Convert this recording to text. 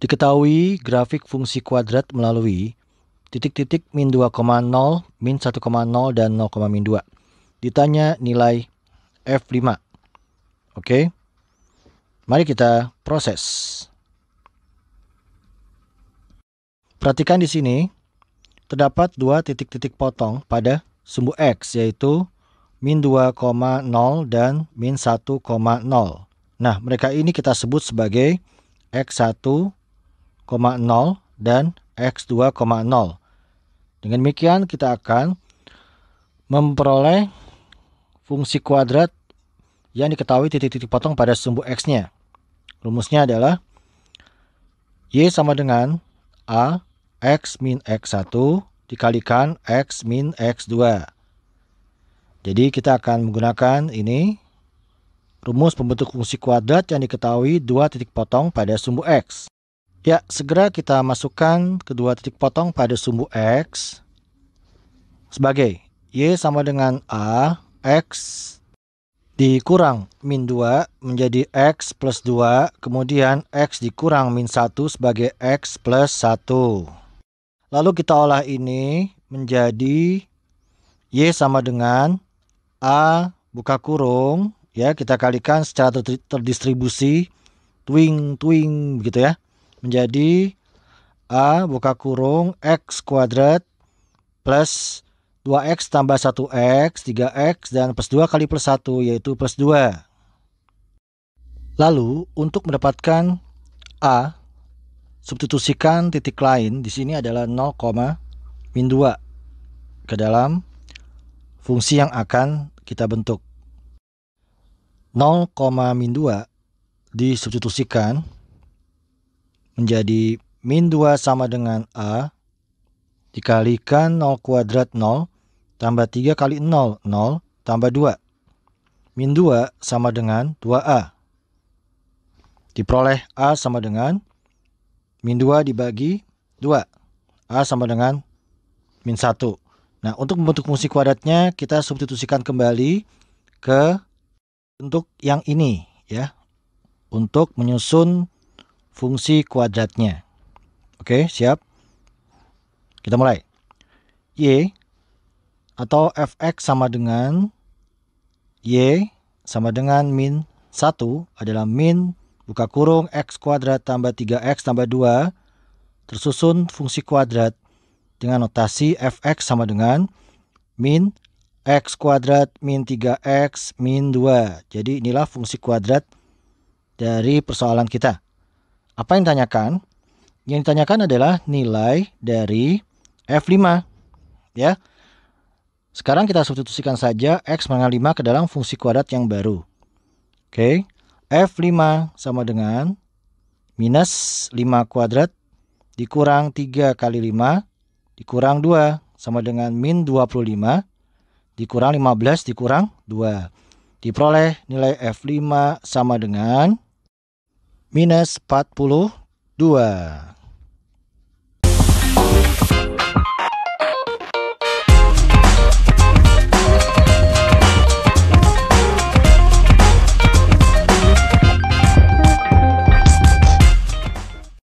Diketahui grafik fungsi kuadrat melalui titik-titik min 2,0, min 1,0, dan 0, min 2. Ditanya nilai F5. Oke, okay? mari kita proses. Perhatikan di sini, terdapat dua titik-titik potong pada sumbu X, yaitu min 2,0 dan min 1,0. Nah, mereka ini kita sebut sebagai X1,0 dan X2,0. Dengan demikian kita akan memperoleh fungsi kuadrat yang diketahui titik-titik potong pada sumbu X-nya. Rumusnya adalah Y sama dengan A X min X1 dikalikan X min X2. Jadi kita akan menggunakan ini rumus pembentuk fungsi kuadrat yang diketahui dua titik potong pada sumbu X. Ya, segera kita masukkan kedua titik potong pada sumbu X sebagai Y sama dengan A, X dikurang min 2 menjadi X plus 2, kemudian X dikurang min 1 sebagai X plus 1. Lalu kita olah ini menjadi Y sama dengan A buka kurung ya kita kalikan secara ter terdistribusi twing twing gitu ya menjadi A buka kurung X kuadrat plus 2X tambah 1X 3X dan plus 2 kali plus 1 yaitu plus 2 lalu untuk mendapatkan A Substitusikan titik lain di sini adalah 0, min 2 ke dalam fungsi yang akan kita bentuk. 0, min 2 disubstitusikan menjadi min 2 sama dengan A dikalikan 0 kuadrat 0 tambah 3 kali 0, 0 tambah 2. Min 2 sama dengan 2A. Diperoleh A sama dengan Min 2 dibagi 2. A sama dengan min 1. Nah, untuk membentuk fungsi kuadratnya, kita substitusikan kembali ke bentuk yang ini ya. Untuk menyusun fungsi kuadratnya. Oke, siap? Kita mulai. Y atau fx sama dengan y sama dengan min 1 adalah min buka kurung X kuadrat tambah 3X tambah 2 tersusun fungsi kuadrat dengan notasi fx sama dengan min x kuadrat min 3x min 2. Jadi inilah fungsi kuadrat dari persoalan kita. Apa yang ditanyakan? Yang ditanyakan adalah nilai dari F5. Ya. Sekarang kita substitusikan saja x mengalih 5 ke dalam fungsi kuadrat yang baru. Oke. Okay. F5 sama dengan minus 5 kuadrat dikurang 3 kali 5 dikurang 2 sama dengan min 25 dikurang 15 dikurang 2. Diperoleh nilai F5 sama dengan minus 42.